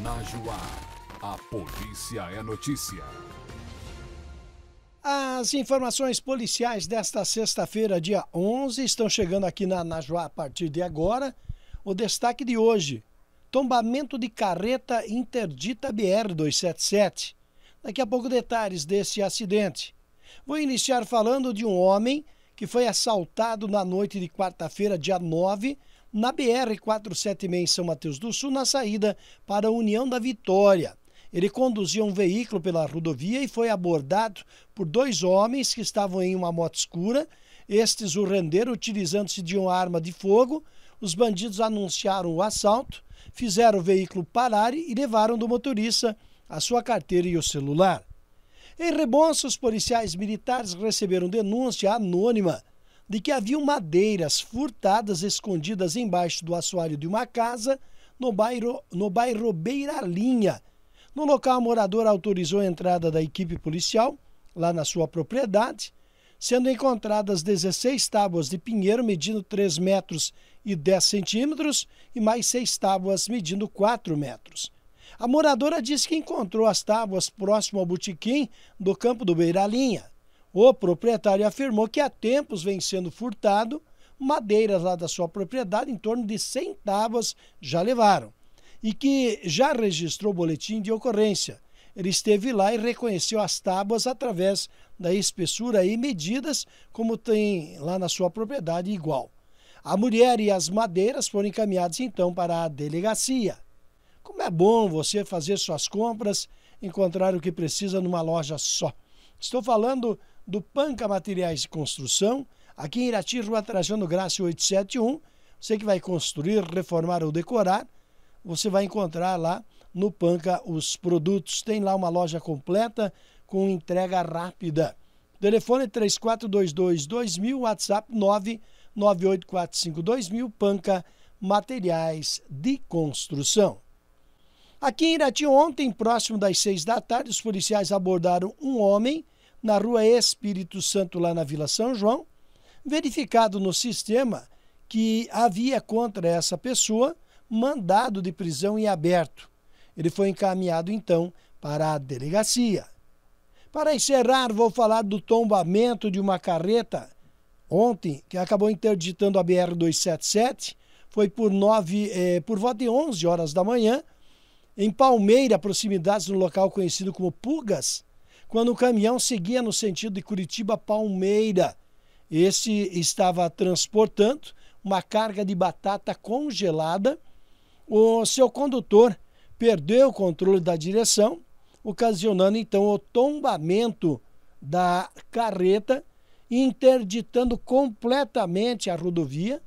Najuá, a polícia é notícia. As informações policiais desta sexta-feira, dia 11, estão chegando aqui na Najuá a partir de agora. O destaque de hoje: tombamento de carreta interdita BR-277. Daqui a pouco detalhes desse acidente. Vou iniciar falando de um homem que foi assaltado na noite de quarta-feira, dia 9, na BR-476 em São Mateus do Sul, na saída para a União da Vitória. Ele conduzia um veículo pela rodovia e foi abordado por dois homens que estavam em uma moto escura. Estes o renderam utilizando-se de uma arma de fogo. Os bandidos anunciaram o assalto, fizeram o veículo parar e levaram do motorista a sua carteira e o celular. Em Rebouças, policiais militares receberam denúncia anônima de que haviam madeiras furtadas escondidas embaixo do assoalho de uma casa no bairro, no bairro Beiralinha. No local, a moradora autorizou a entrada da equipe policial lá na sua propriedade, sendo encontradas 16 tábuas de pinheiro medindo 3 metros e 10 centímetros e mais 6 tábuas medindo 4 metros. A moradora disse que encontrou as tábuas próximo ao botequim do campo do Beiralinha, o proprietário afirmou que há tempos vem sendo furtado madeiras lá da sua propriedade, em torno de 100 tábuas já levaram, e que já registrou boletim de ocorrência. Ele esteve lá e reconheceu as tábuas através da espessura e medidas, como tem lá na sua propriedade igual. A mulher e as madeiras foram encaminhadas então para a delegacia. Como é bom você fazer suas compras, encontrar o que precisa numa loja só. Estou falando do Panca Materiais de Construção, aqui em Irati, Rua Trajano Graça 871. Você que vai construir, reformar ou decorar, você vai encontrar lá no Panca os produtos. Tem lá uma loja completa com entrega rápida. Telefone 3422-2000, WhatsApp 998452000, Panca Materiais de Construção. Aqui em Irati, ontem, próximo das seis da tarde, os policiais abordaram um homem na Rua Espírito Santo, lá na Vila São João, verificado no sistema que havia contra essa pessoa mandado de prisão em aberto. Ele foi encaminhado então para a delegacia. Para encerrar, vou falar do tombamento de uma carreta ontem, que acabou interditando a BR-277, foi por, eh, por volta de 11 horas da manhã, em Palmeira, proximidades do local conhecido como Pugas, quando o caminhão seguia no sentido de Curitiba-Palmeira. Este estava transportando uma carga de batata congelada. O seu condutor perdeu o controle da direção, ocasionando então o tombamento da carreta, interditando completamente a rodovia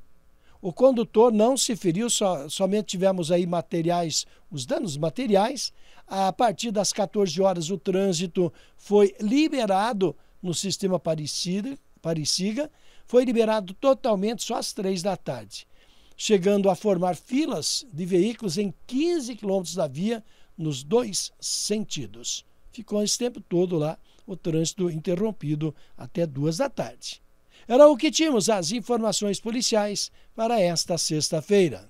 o condutor não se feriu, somente tivemos aí materiais, os danos materiais. A partir das 14 horas, o trânsito foi liberado no sistema Parecida, Pareciga, foi liberado totalmente só às três da tarde, chegando a formar filas de veículos em 15 quilômetros da via nos dois sentidos. Ficou esse tempo todo lá o trânsito interrompido até duas da tarde. Era o que tínhamos as informações policiais para esta sexta-feira.